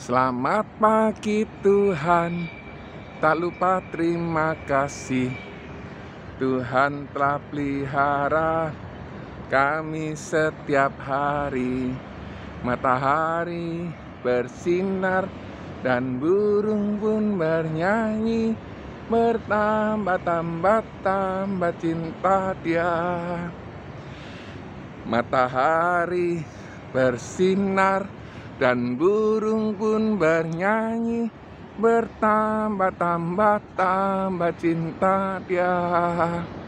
Selamat pagi Tuhan Tak lupa terima kasih Tuhan telah pelihara kami setiap hari Matahari bersinar dan burung pun bernyanyi Bertambah-tambah tambah cinta dia Matahari bersinar dan burung bernyanyi Bertambah-tambah tambah cinta dia